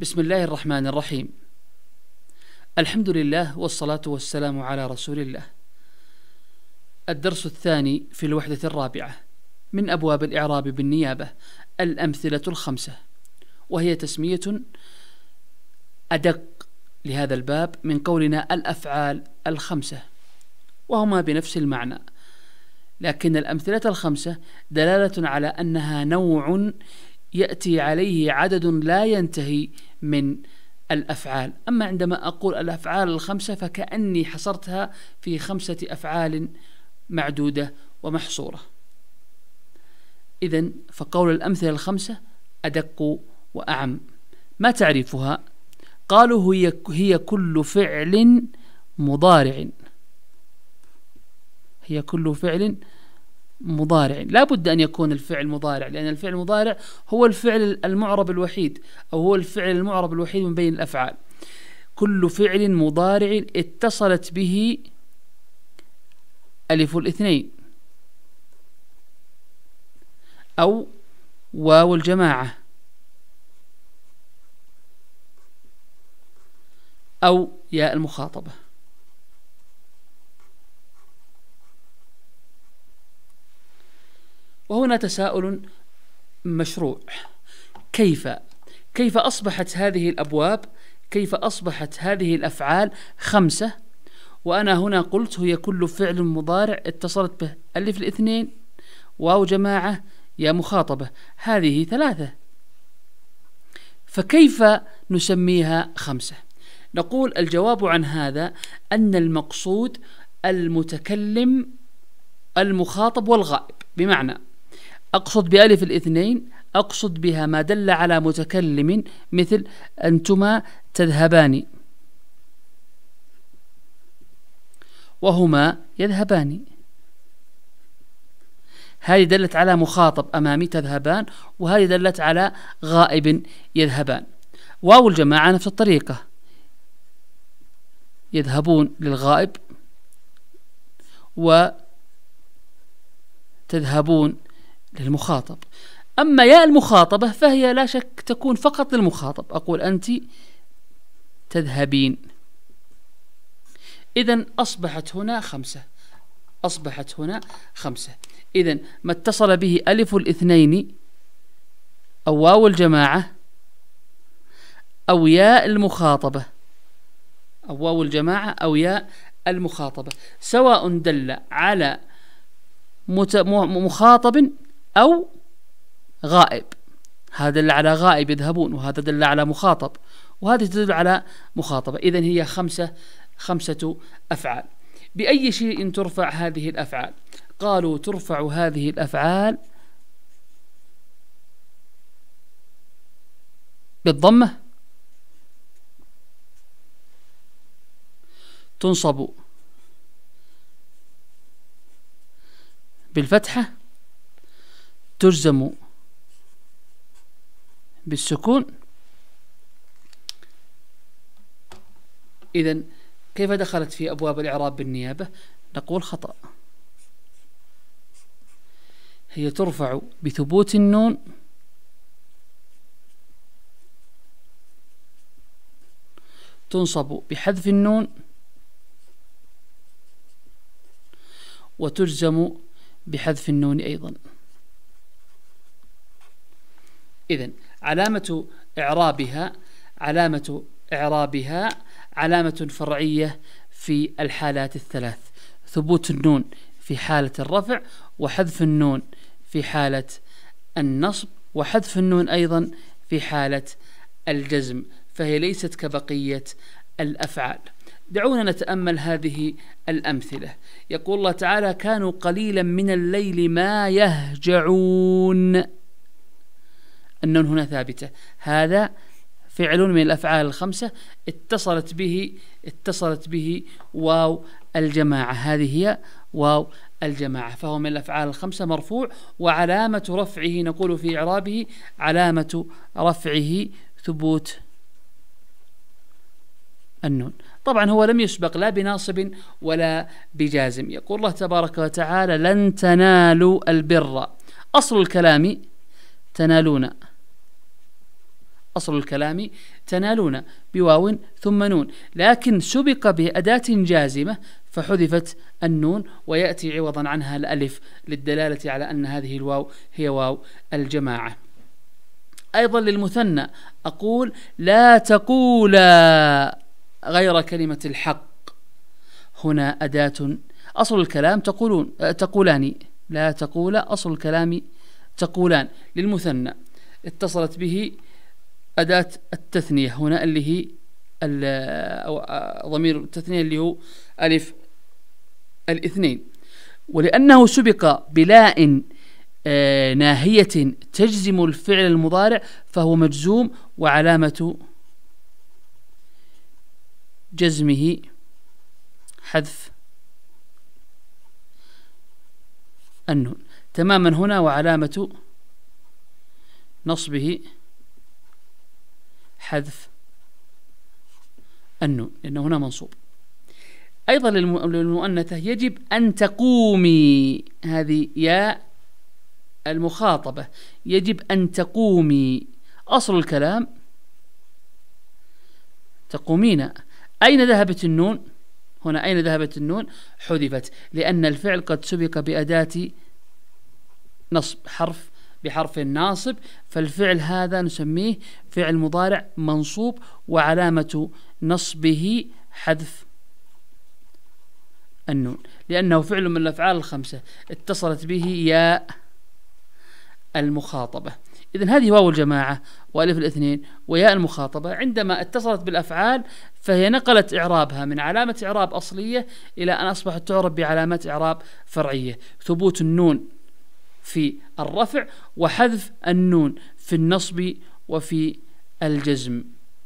بسم الله الرحمن الرحيم الحمد لله والصلاة والسلام على رسول الله الدرس الثاني في الوحدة الرابعة من أبواب الإعراب بالنيابة الأمثلة الخمسة وهي تسمية أدق لهذا الباب من قولنا الأفعال الخمسة وهما بنفس المعنى لكن الأمثلة الخمسة دلالة على أنها نوع يأتي عليه عدد لا ينتهي من الأفعال أما عندما أقول الأفعال الخمسة فكأني حصرتها في خمسة أفعال معدودة ومحصورة إذا فقول الأمثلة الخمسة أدق وأعم ما تعريفها؟ قالوا هي, هي كل فعل مضارع هي كل فعل مضارع لا بد أن يكون الفعل مضارع لأن الفعل المضارع هو الفعل المعرب الوحيد أو هو الفعل المعرب الوحيد من بين الأفعال كل فعل مضارع اتصلت به ألف الاثنين أو واو الجماعة أو ياء المخاطبة وهنا تساؤل مشروع كيف كيف أصبحت هذه الأبواب كيف أصبحت هذه الأفعال خمسة وأنا هنا قلت هي كل فعل مضارع اتصلت به ألف الاثنين واو جماعة يا مخاطبة هذه ثلاثة فكيف نسميها خمسة نقول الجواب عن هذا أن المقصود المتكلم المخاطب والغائب بمعنى أقصد بألف الاثنين أقصد بها ما دل على متكلم مثل أنتما تذهبان وهما يذهبان هذه دلت على مخاطب أمامي تذهبان وهذه دلت على غائب يذهبان واو الجماعة نفس الطريقة يذهبون للغائب وتذهبون للمخاطب أما يا المخاطبة فهي لا شك تكون فقط للمخاطب أقول أنت تذهبين إذا أصبحت هنا خمسة أصبحت هنا خمسة إذا ما اتصل به ألف الاثنين أو واو الجماعة أو ياء المخاطبة أو واو الجماعة أو ياء المخاطبة سواء دل على مخاطب أو غائب هذا دل على غائب يذهبون وهذا دل على مخاطب وهذه تدل على مخاطبة إذا هي خمسة خمسة أفعال بأي شيء ترفع هذه الأفعال قالوا ترفع هذه الأفعال بالضمة تنصب بالفتحة تجزم بالسكون إذا كيف دخلت في أبواب الإعراب بالنيابة نقول خطأ هي ترفع بثبوت النون تنصب بحذف النون وتجزم بحذف النون أيضاً إذا علامة إعرابها علامة إعرابها علامة فرعية في الحالات الثلاث ثبوت النون في حالة الرفع وحذف النون في حالة النصب وحذف النون أيضا في حالة الجزم فهي ليست كبقية الأفعال دعونا نتأمل هذه الأمثلة يقول الله تعالى كانوا قليلا من الليل ما يهجعون النون هنا ثابتة هذا فعل من الأفعال الخمسة اتصلت به اتصلت به واو الجماعة هذه هي واو الجماعة فهو من الأفعال الخمسة مرفوع وعلامة رفعه نقول في إعرابه علامة رفعه ثبوت النون طبعا هو لم يسبق لا بناصب ولا بجازم يقول الله تبارك وتعالى لن تنالوا البر أصل الكلام تنالون أصل الكلام تنالون بواو ثم نون لكن سبق بأداة جازمة فحذفت النون ويأتي عوضا عنها الألف للدلالة على أن هذه الواو هي واو الجماعة أيضا للمثنى أقول لا تقولا غير كلمة الحق هنا أداة أصل الكلام تقولون تقولان لا تقول أصل الكلام تقولان للمثنى اتصلت به أداة التثنية هنا اللي هي أو ضمير التثنية اللي هو ألف الاثنين ولأنه سبق بلاء آه، ناهية تجزم الفعل المضارع فهو مجزوم وعلامة جزمه حذف النون تماما هنا وعلامة نصبه حذف النون لأنه هنا منصوب أيضا للمؤنثة يجب أن تقومي هذه يا المخاطبة يجب أن تقومي أصل الكلام تقومين أين ذهبت النون؟ هنا أين ذهبت النون؟ حذفت لأن الفعل قد سبق بأداة نصب حرف بحرف ناصب فالفعل هذا نسميه فعل مضارع منصوب وعلامة نصبه حذف النون لأنه فعل من الأفعال الخمسة اتصلت به ياء المخاطبة إذا هذه واو الجماعة وألف الاثنين وياء المخاطبة عندما اتصلت بالأفعال فهي نقلت إعرابها من علامة إعراب أصلية إلى أن أصبحت تعرب بعلامات إعراب فرعية ثبوت النون في الرفع وحذف النون في النصب وفي الجزم